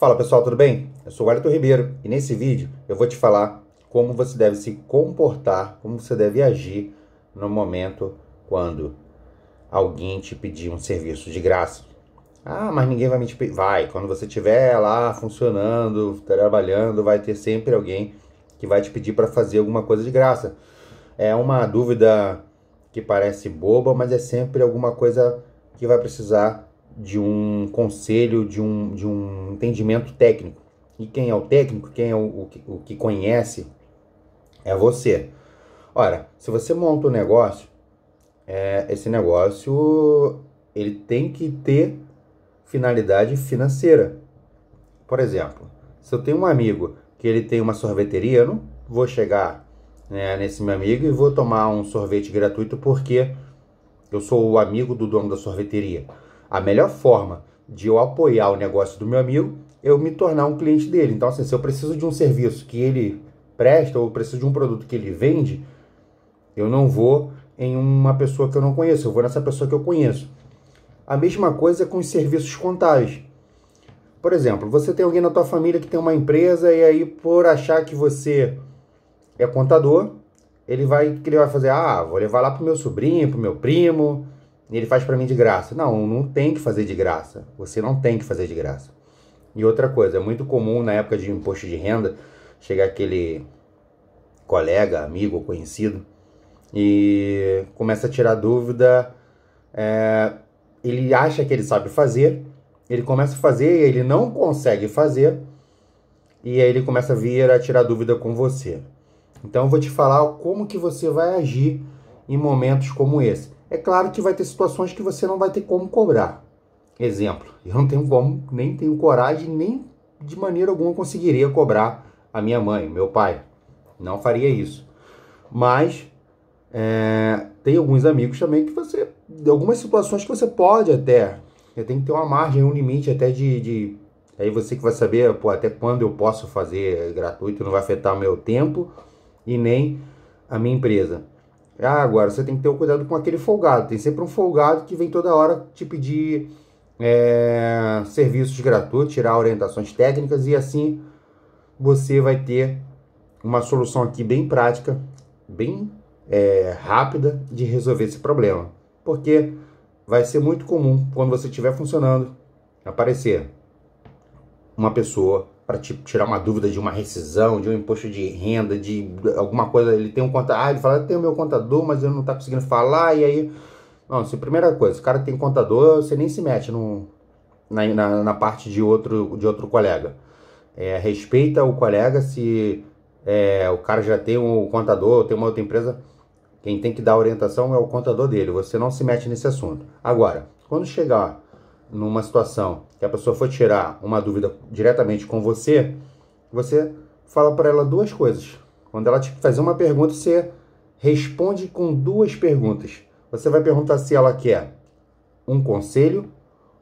Fala pessoal, tudo bem? Eu sou o Wellington Ribeiro e nesse vídeo eu vou te falar como você deve se comportar, como você deve agir no momento quando alguém te pedir um serviço de graça. Ah, mas ninguém vai me pedir. Vai, quando você estiver lá funcionando, trabalhando, vai ter sempre alguém que vai te pedir para fazer alguma coisa de graça. É uma dúvida que parece boba, mas é sempre alguma coisa que vai precisar de um conselho, de um, de um entendimento técnico. E quem é o técnico, quem é o, o, o que conhece, é você. Ora, se você monta um negócio, é, esse negócio ele tem que ter finalidade financeira. Por exemplo, se eu tenho um amigo que ele tem uma sorveteria, eu não vou chegar né, nesse meu amigo e vou tomar um sorvete gratuito porque eu sou o amigo do dono da sorveteria a melhor forma de eu apoiar o negócio do meu amigo eu me tornar um cliente dele. Então, assim, se eu preciso de um serviço que ele presta ou preciso de um produto que ele vende, eu não vou em uma pessoa que eu não conheço, eu vou nessa pessoa que eu conheço. A mesma coisa com os serviços contábeis. Por exemplo, você tem alguém na tua família que tem uma empresa e aí por achar que você é contador, ele vai, ele vai fazer, ah, vou levar lá pro meu sobrinho, pro meu primo, ele faz para mim de graça. Não, não tem que fazer de graça. Você não tem que fazer de graça. E outra coisa, é muito comum na época de imposto de renda chegar aquele colega, amigo conhecido e começa a tirar dúvida. É, ele acha que ele sabe fazer, ele começa a fazer, e ele não consegue fazer e aí ele começa a vir a tirar dúvida com você. Então eu vou te falar como que você vai agir em momentos como esse. É claro que vai ter situações que você não vai ter como cobrar. Exemplo, eu não tenho como, nem tenho coragem, nem de maneira alguma conseguiria cobrar a minha mãe, meu pai. Não faria isso. Mas é, tem alguns amigos também que você. Algumas situações que você pode até. eu tem que ter uma margem, um limite até de, de. aí você que vai saber pô, até quando eu posso fazer é gratuito, não vai afetar o meu tempo e nem a minha empresa. Ah, agora você tem que ter um cuidado com aquele folgado. Tem sempre um folgado que vem toda hora te pedir é, serviços gratuitos, tirar orientações técnicas e assim você vai ter uma solução aqui bem prática, bem é, rápida de resolver esse problema. Porque vai ser muito comum quando você estiver funcionando aparecer uma pessoa para tirar uma dúvida de uma rescisão, de um imposto de renda, de alguma coisa. Ele tem um contador, ah, ele fala, tem o meu contador, mas ele não está conseguindo falar, e aí. Não, assim, primeira coisa, o cara tem contador, você nem se mete no, na, na, na parte de outro, de outro colega. É, respeita o colega se é, o cara já tem um contador, tem uma outra empresa. Quem tem que dar orientação é o contador dele. Você não se mete nesse assunto. Agora, quando chegar numa situação que a pessoa for tirar uma dúvida diretamente com você, você fala para ela duas coisas. Quando ela te fazer uma pergunta, você responde com duas perguntas. Você vai perguntar se ela quer um conselho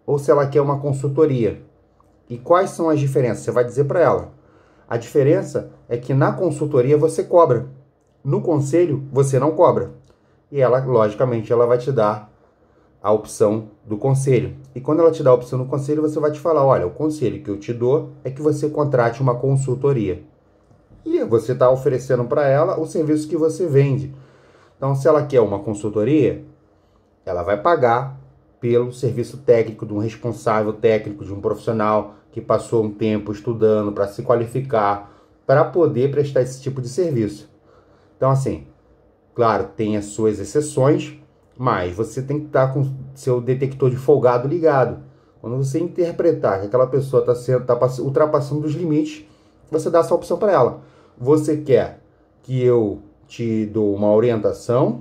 ou se ela quer uma consultoria. E quais são as diferenças? Você vai dizer para ela. A diferença é que na consultoria você cobra, no conselho você não cobra. E ela, logicamente, ela vai te dar a opção do conselho. E quando ela te dá a opção do conselho, você vai te falar: olha, o conselho que eu te dou é que você contrate uma consultoria. E você está oferecendo para ela o serviço que você vende. Então, se ela quer uma consultoria, ela vai pagar pelo serviço técnico de um responsável técnico, de um profissional que passou um tempo estudando para se qualificar, para poder prestar esse tipo de serviço. Então, assim, claro, tem as suas exceções, mas você tem que estar tá com seu detector de folgado ligado. Quando você interpretar que aquela pessoa está tá, tá ultrapassando os limites, você dá essa opção para ela. Você quer que eu te dou uma orientação,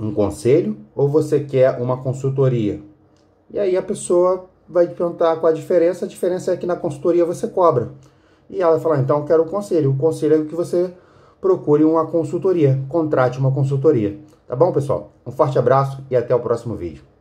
um conselho, ou você quer uma consultoria? E aí a pessoa vai te perguntar qual a diferença. A diferença é que na consultoria você cobra. E ela vai falar, ah, então eu quero um conselho. O conselho é que você procure uma consultoria, contrate uma consultoria. Tá bom, pessoal? Um forte abraço e até o próximo vídeo.